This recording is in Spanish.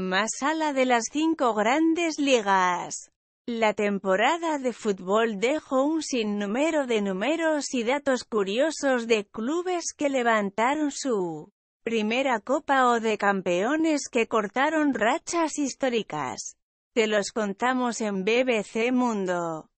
más a de las cinco grandes ligas. La temporada de fútbol dejó un sinnúmero de números y datos curiosos de clubes que levantaron su primera copa o de campeones que cortaron rachas históricas. Te los contamos en BBC Mundo.